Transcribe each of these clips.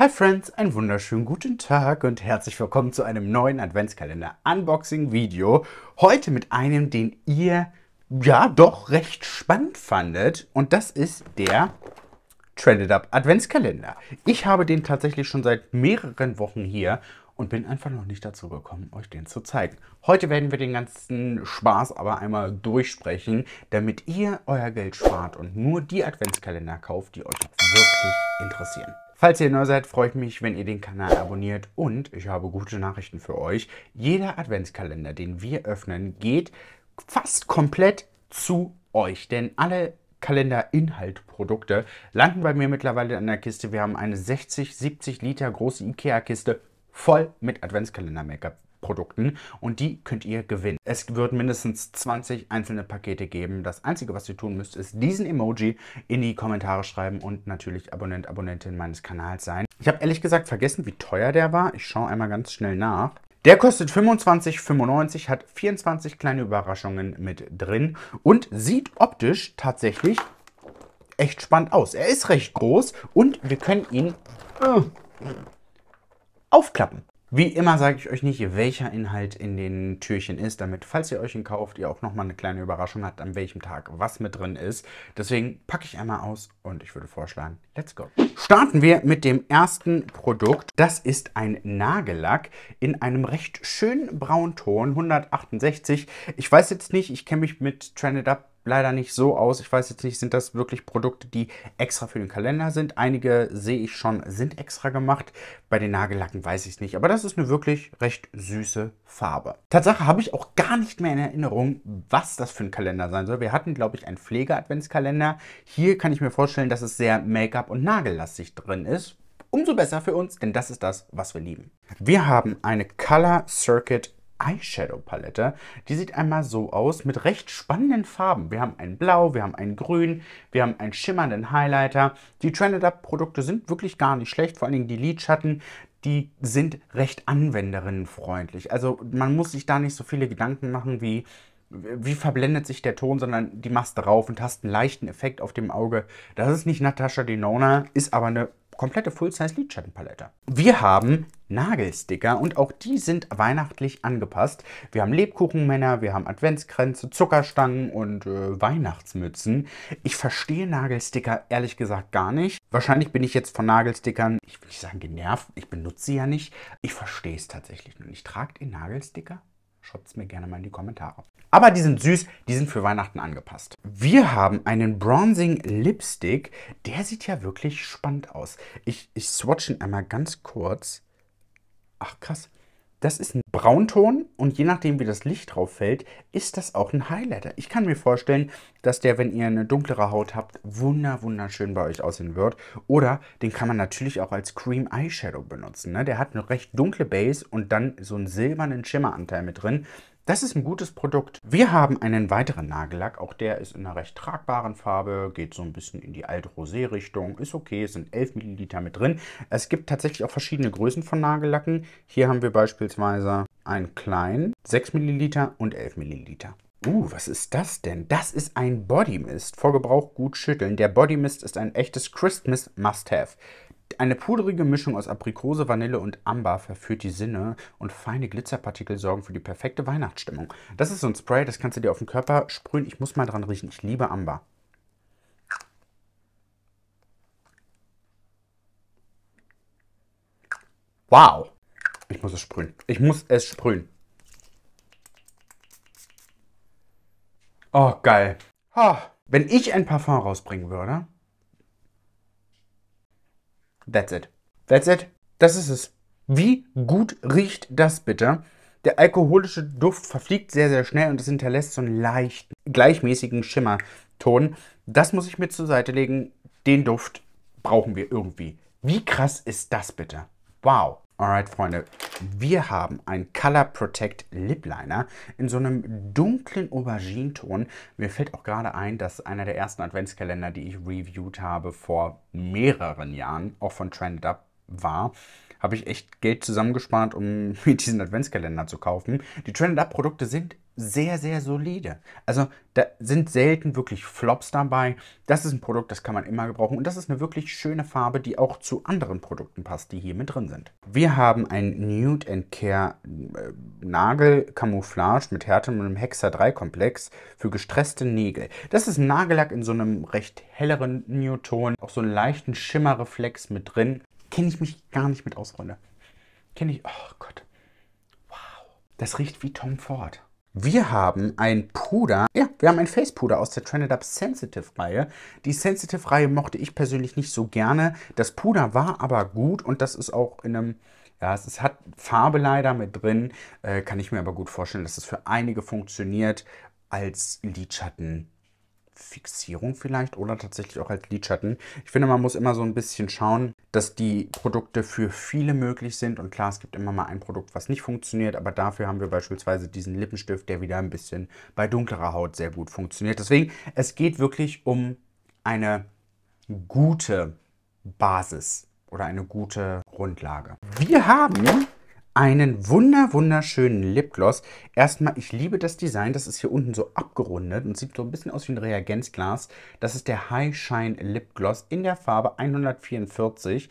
Hi Friends, einen wunderschönen guten Tag und herzlich willkommen zu einem neuen Adventskalender-Unboxing-Video. Heute mit einem, den ihr ja doch recht spannend fandet und das ist der Trended Up Adventskalender. Ich habe den tatsächlich schon seit mehreren Wochen hier und bin einfach noch nicht dazu gekommen, euch den zu zeigen. Heute werden wir den ganzen Spaß aber einmal durchsprechen, damit ihr euer Geld spart und nur die Adventskalender kauft, die euch wirklich interessieren. Falls ihr neu seid, freue ich mich, wenn ihr den Kanal abonniert und ich habe gute Nachrichten für euch. Jeder Adventskalender, den wir öffnen, geht fast komplett zu euch, denn alle Kalenderinhaltprodukte landen bei mir mittlerweile in der Kiste. Wir haben eine 60, 70 Liter große Ikea-Kiste voll mit Adventskalender-Make-up. Produkten und die könnt ihr gewinnen. Es wird mindestens 20 einzelne Pakete geben. Das Einzige, was ihr tun müsst, ist diesen Emoji in die Kommentare schreiben und natürlich Abonnent, Abonnentin meines Kanals sein. Ich habe ehrlich gesagt vergessen, wie teuer der war. Ich schaue einmal ganz schnell nach. Der kostet 25,95, hat 24 kleine Überraschungen mit drin und sieht optisch tatsächlich echt spannend aus. Er ist recht groß und wir können ihn äh, aufklappen. Wie immer sage ich euch nicht, welcher Inhalt in den Türchen ist, damit, falls ihr euch ihn kauft, ihr auch nochmal eine kleine Überraschung habt, an welchem Tag was mit drin ist. Deswegen packe ich einmal aus und ich würde vorschlagen, let's go. Starten wir mit dem ersten Produkt. Das ist ein Nagellack in einem recht schönen Braunton, 168. Ich weiß jetzt nicht, ich kenne mich mit Trended Up leider nicht so aus. Ich weiß jetzt nicht, sind das wirklich Produkte, die extra für den Kalender sind? Einige sehe ich schon, sind extra gemacht. Bei den Nagellacken weiß ich es nicht. Aber das ist eine wirklich recht süße Farbe. Tatsache habe ich auch gar nicht mehr in Erinnerung, was das für ein Kalender sein soll. Wir hatten, glaube ich, einen Pflege-Adventskalender. Hier kann ich mir vorstellen, dass es sehr Make-up- und Nagellastig drin ist umso besser für uns, denn das ist das, was wir lieben. Wir haben eine Color Circuit Eyeshadow-Palette. Die sieht einmal so aus mit recht spannenden Farben. Wir haben ein Blau, wir haben ein Grün, wir haben einen schimmernden Highlighter. Die Trended Up Produkte sind wirklich gar nicht schlecht, vor allen Dingen die Lidschatten. Die sind recht anwenderinnenfreundlich. Also man muss sich da nicht so viele Gedanken machen wie wie verblendet sich der Ton, sondern die machst drauf und hast einen leichten Effekt auf dem Auge. Das ist nicht Natascha Denona, ist aber eine komplette Full-Size-Lidschattenpalette. Wir haben Nagelsticker und auch die sind weihnachtlich angepasst. Wir haben Lebkuchenmänner, wir haben Adventskränze, Zuckerstangen und äh, Weihnachtsmützen. Ich verstehe Nagelsticker ehrlich gesagt gar nicht. Wahrscheinlich bin ich jetzt von Nagelstickern, ich will nicht sagen genervt, ich benutze sie ja nicht. Ich verstehe es tatsächlich nicht. Tragt ihr Nagelsticker? Schreibt es mir gerne mal in die Kommentare. Aber die sind süß, die sind für Weihnachten angepasst. Wir haben einen Bronzing Lipstick. Der sieht ja wirklich spannend aus. Ich, ich swatch ihn einmal ganz kurz. Ach krass. Das ist ein Braunton und je nachdem, wie das Licht drauf fällt, ist das auch ein Highlighter. Ich kann mir vorstellen, dass der, wenn ihr eine dunklere Haut habt, wunder wunderschön bei euch aussehen wird. Oder den kann man natürlich auch als Cream Eyeshadow benutzen. Ne? Der hat eine recht dunkle Base und dann so einen silbernen Schimmeranteil mit drin. Das ist ein gutes Produkt. Wir haben einen weiteren Nagellack, auch der ist in einer recht tragbaren Farbe, geht so ein bisschen in die alte Rosé-Richtung, ist okay, es sind 11 Milliliter mit drin. Es gibt tatsächlich auch verschiedene Größen von Nagellacken. Hier haben wir beispielsweise einen kleinen, 6 Milliliter und 11 Milliliter. Uh, was ist das denn? Das ist ein Body Mist. Vor Gebrauch gut schütteln. Der Body Mist ist ein echtes Christmas Must-Have. Eine pudrige Mischung aus Aprikose, Vanille und Amber verführt die Sinne und feine Glitzerpartikel sorgen für die perfekte Weihnachtsstimmung. Das ist so ein Spray, das kannst du dir auf den Körper sprühen. Ich muss mal dran riechen. Ich liebe Amber. Wow. Ich muss es sprühen. Ich muss es sprühen. Oh, geil. Oh. Wenn ich ein Parfum rausbringen würde, That's it. That's it. Das ist es. Wie gut riecht das bitte? Der alkoholische Duft verfliegt sehr, sehr schnell und es hinterlässt so einen leichten, gleichmäßigen Schimmerton. Das muss ich mir zur Seite legen. Den Duft brauchen wir irgendwie. Wie krass ist das bitte? Wow. Alright, Freunde, wir haben einen Color Protect Lip Liner in so einem dunklen Aubergine-Ton. Mir fällt auch gerade ein, dass einer der ersten Adventskalender, die ich reviewed habe vor mehreren Jahren, auch von Trended Up war, habe ich echt Geld zusammengespart, um mir diesen Adventskalender zu kaufen. Die Trended Up Produkte sind sehr, sehr solide. Also da sind selten wirklich Flops dabei. Das ist ein Produkt, das kann man immer gebrauchen. Und das ist eine wirklich schöne Farbe, die auch zu anderen Produkten passt, die hier mit drin sind. Wir haben ein Nude and Care äh, Nagel Camouflage mit Härte und einem Hexa 3 Komplex für gestresste Nägel. Das ist ein Nagellack in so einem recht helleren Nude-Ton. Auch so einen leichten Schimmerreflex mit drin. Kenne ich mich gar nicht mit aus, Freunde. Kenne ich... Oh Gott. Wow. Das riecht wie Tom Ford. Wir haben ein Puder, ja, wir haben ein Face-Puder aus der Trended Up Sensitive-Reihe. Die Sensitive-Reihe mochte ich persönlich nicht so gerne. Das Puder war aber gut und das ist auch in einem, ja, es ist, hat Farbe leider mit drin. Äh, kann ich mir aber gut vorstellen, dass es das für einige funktioniert als Lidschatten Fixierung vielleicht oder tatsächlich auch als Lidschatten. Ich finde, man muss immer so ein bisschen schauen, dass die Produkte für viele möglich sind. Und klar, es gibt immer mal ein Produkt, was nicht funktioniert, aber dafür haben wir beispielsweise diesen Lippenstift, der wieder ein bisschen bei dunklerer Haut sehr gut funktioniert. Deswegen, es geht wirklich um eine gute Basis oder eine gute Grundlage. Wir haben einen wunder wunderschönen Lipgloss. Erstmal, ich liebe das Design. Das ist hier unten so abgerundet und sieht so ein bisschen aus wie ein Reagenzglas. Das ist der High Shine Lipgloss in der Farbe 144,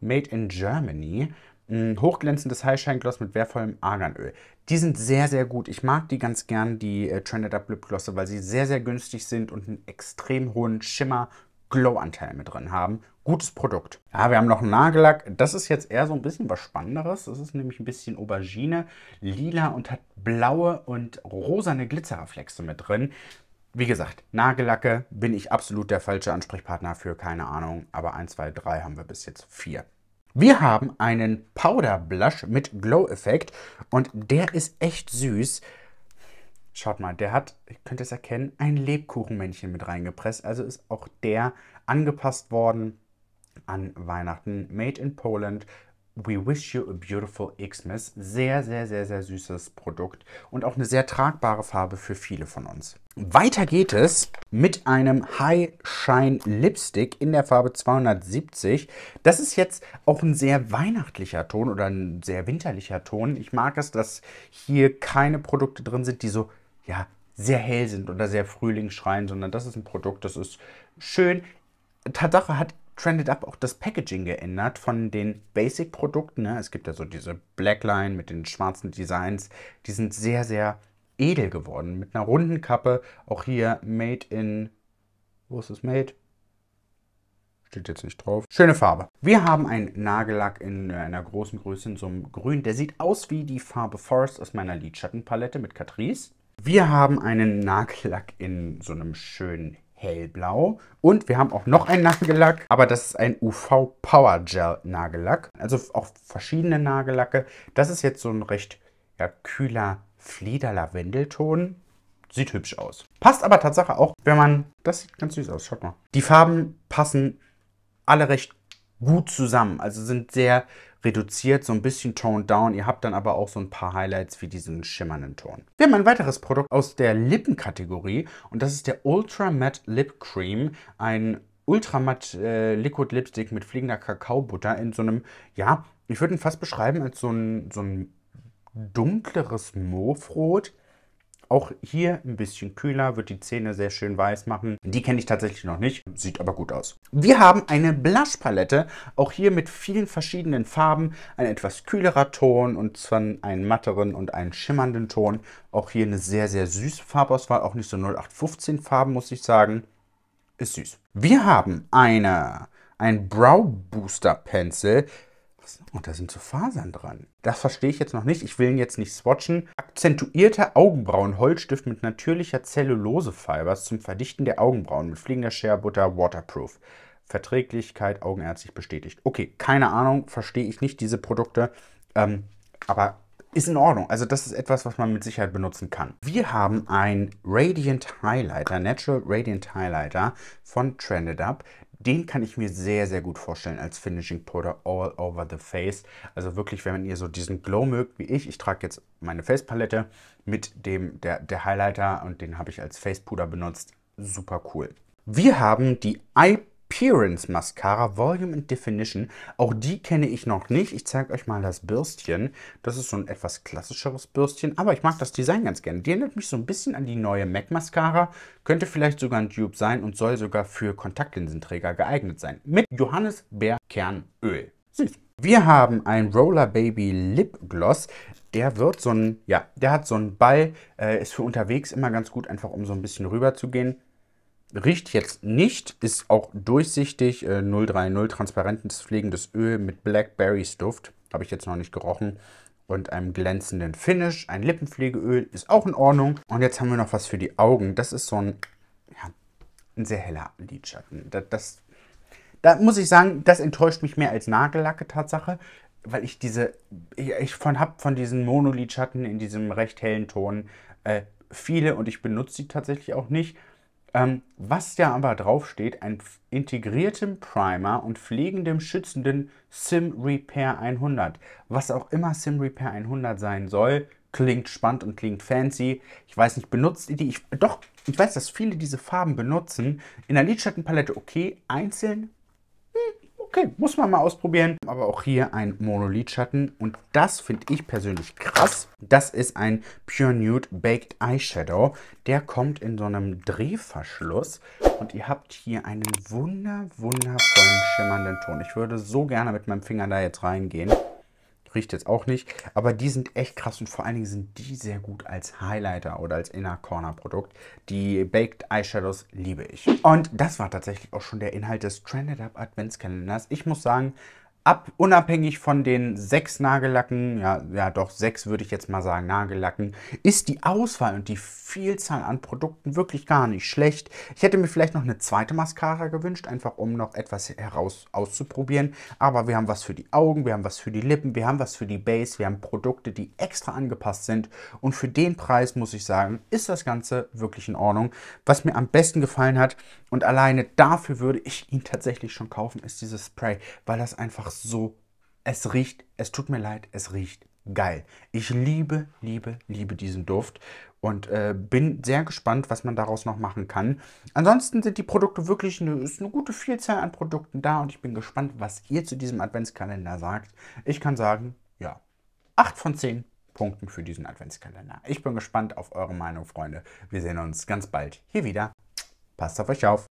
made in Germany. Ein hochglänzendes High Shine gloss mit wertvollem Arganöl. Die sind sehr, sehr gut. Ich mag die ganz gern, die äh, Trended Up Lip weil sie sehr, sehr günstig sind und einen extrem hohen Schimmer, Glow-Anteil mit drin haben. Gutes Produkt. Ja, wir haben noch einen Nagellack. Das ist jetzt eher so ein bisschen was Spannenderes. Das ist nämlich ein bisschen Aubergine, lila und hat blaue und rosane Glitzerreflexe mit drin. Wie gesagt, Nagellacke bin ich absolut der falsche Ansprechpartner für, keine Ahnung. Aber 1, 2, 3 haben wir bis jetzt 4. Wir haben einen Powder Blush mit Glow-Effekt und der ist echt süß. Schaut mal, der hat, ich könnte es erkennen, ein Lebkuchenmännchen mit reingepresst. Also ist auch der angepasst worden an Weihnachten. Made in Poland. We wish you a beautiful Xmas. Sehr, sehr, sehr, sehr süßes Produkt und auch eine sehr tragbare Farbe für viele von uns. Weiter geht es mit einem High Shine Lipstick in der Farbe 270. Das ist jetzt auch ein sehr weihnachtlicher Ton oder ein sehr winterlicher Ton. Ich mag es, dass hier keine Produkte drin sind, die so ja, sehr hell sind oder sehr frühlingsschreien, sondern das ist ein Produkt, das ist schön. Tatsache hat Trended Up auch das Packaging geändert von den Basic-Produkten. Ne? Es gibt ja so diese Blackline mit den schwarzen Designs. Die sind sehr, sehr edel geworden. Mit einer runden Kappe. Auch hier Made in. Wo ist es Made? Steht jetzt nicht drauf. Schöne Farbe. Wir haben einen Nagellack in einer großen Größe in so einem Grün. Der sieht aus wie die Farbe Forest aus meiner Lidschattenpalette mit Catrice. Wir haben einen Nagellack in so einem schönen hellblau. Und wir haben auch noch einen Nagellack, aber das ist ein UV Power Gel Nagellack. Also auch verschiedene Nagellacke. Das ist jetzt so ein recht ja, kühler Flieder-Lavendelton. Sieht hübsch aus. Passt aber Tatsache auch, wenn man... Das sieht ganz süß aus, schaut mal. Die Farben passen alle recht gut zusammen. Also sind sehr reduziert, so ein bisschen toned down. Ihr habt dann aber auch so ein paar Highlights wie diesen schimmernden Ton. Wir haben ein weiteres Produkt aus der Lippenkategorie und das ist der Ultra Matte Lip Cream, ein Ultramatt äh, Liquid Lipstick mit fliegender Kakaobutter in so einem, ja, ich würde ihn fast beschreiben als so ein, so ein dunkleres Mofrot. rot auch hier ein bisschen kühler, wird die Zähne sehr schön weiß machen. Die kenne ich tatsächlich noch nicht, sieht aber gut aus. Wir haben eine Blush-Palette, auch hier mit vielen verschiedenen Farben. Ein etwas kühlerer Ton und zwar einen matteren und einen schimmernden Ton. Auch hier eine sehr, sehr süße Farbauswahl, auch nicht so 0815 Farben, muss ich sagen. Ist süß. Wir haben eine, ein Brow Booster Pencil krass. Und da sind so Fasern dran. Das verstehe ich jetzt noch nicht. Ich will ihn jetzt nicht swatchen. Akzentuierter Augenbrauenholzstift mit natürlicher Zellulosefaser zum Verdichten der Augenbrauen mit fliegender Scherbutter Waterproof. Verträglichkeit augenärztlich bestätigt. Okay, keine Ahnung, verstehe ich nicht diese Produkte. Ähm, aber ist in Ordnung. Also das ist etwas, was man mit Sicherheit benutzen kann. Wir haben ein Radiant Highlighter, Natural Radiant Highlighter von Trended Up den kann ich mir sehr, sehr gut vorstellen als Finishing Powder all over the face. Also wirklich, wenn ihr so diesen Glow mögt wie ich, ich trage jetzt meine Face Palette mit dem, der, der Highlighter und den habe ich als Face Puder benutzt. Super cool. Wir haben die Eye Appearance Mascara Volume and Definition. Auch die kenne ich noch nicht. Ich zeige euch mal das Bürstchen. Das ist so ein etwas klassischeres Bürstchen, aber ich mag das Design ganz gerne. Die erinnert mich so ein bisschen an die neue MAC Mascara. Könnte vielleicht sogar ein Dupe sein und soll sogar für Kontaktlinsenträger geeignet sein. Mit Johannes Bär Kernöl. Süß. Wir haben ein Roller Baby Lip Gloss. Der wird so ein, ja, der hat so einen Ball, äh, ist für unterwegs immer ganz gut, einfach um so ein bisschen rüber zu gehen. Riecht jetzt nicht, ist auch durchsichtig, äh, 030, transparentes fliegendes Öl mit Blackberries Duft. Habe ich jetzt noch nicht gerochen. Und einem glänzenden Finish. Ein Lippenpflegeöl ist auch in Ordnung. Und jetzt haben wir noch was für die Augen. Das ist so ein, ja, ein sehr heller Lidschatten. Das, das, da muss ich sagen, das enttäuscht mich mehr als Nagellacke Tatsache. Weil ich diese, ich, von, habe von diesen Monolidschatten in diesem recht hellen Ton äh, viele und ich benutze sie tatsächlich auch nicht. Ähm, was ja aber draufsteht, ein integriertem Primer und pflegendem, schützenden Sim Repair 100. Was auch immer Sim Repair 100 sein soll, klingt spannend und klingt fancy. Ich weiß nicht, benutzt ihr die? Ich, doch, ich weiß, dass viele diese Farben benutzen. In der Lidschattenpalette okay, einzeln okay, muss man mal ausprobieren. Aber auch hier ein monolith und das finde ich persönlich krass. Das ist ein Pure Nude Baked Eyeshadow. Der kommt in so einem Drehverschluss und ihr habt hier einen wunder, wundervollen schimmernden Ton. Ich würde so gerne mit meinem Finger da jetzt reingehen. Riecht jetzt auch nicht, aber die sind echt krass und vor allen Dingen sind die sehr gut als Highlighter oder als Inner Corner Produkt. Die Baked Eyeshadows liebe ich. Und das war tatsächlich auch schon der Inhalt des Trended Up Adventskalenders. Ich muss sagen, ab, unabhängig von den sechs Nagellacken, ja, ja doch sechs würde ich jetzt mal sagen, Nagellacken, ist die Auswahl und die Vielzahl an Produkten wirklich gar nicht schlecht. Ich hätte mir vielleicht noch eine zweite Mascara gewünscht, einfach um noch etwas heraus auszuprobieren. Aber wir haben was für die Augen, wir haben was für die Lippen, wir haben was für die Base, wir haben Produkte, die extra angepasst sind. Und für den Preis muss ich sagen, ist das Ganze wirklich in Ordnung. Was mir am besten gefallen hat und alleine dafür würde ich ihn tatsächlich schon kaufen, ist dieses Spray, weil das einfach so, es riecht, es tut mir leid, es riecht geil. Ich liebe, liebe, liebe diesen Duft und äh, bin sehr gespannt, was man daraus noch machen kann. Ansonsten sind die Produkte wirklich eine, ist eine gute Vielzahl an Produkten da und ich bin gespannt, was ihr zu diesem Adventskalender sagt. Ich kann sagen, ja, 8 von 10 Punkten für diesen Adventskalender. Ich bin gespannt auf eure Meinung, Freunde. Wir sehen uns ganz bald hier wieder. Passt auf euch auf.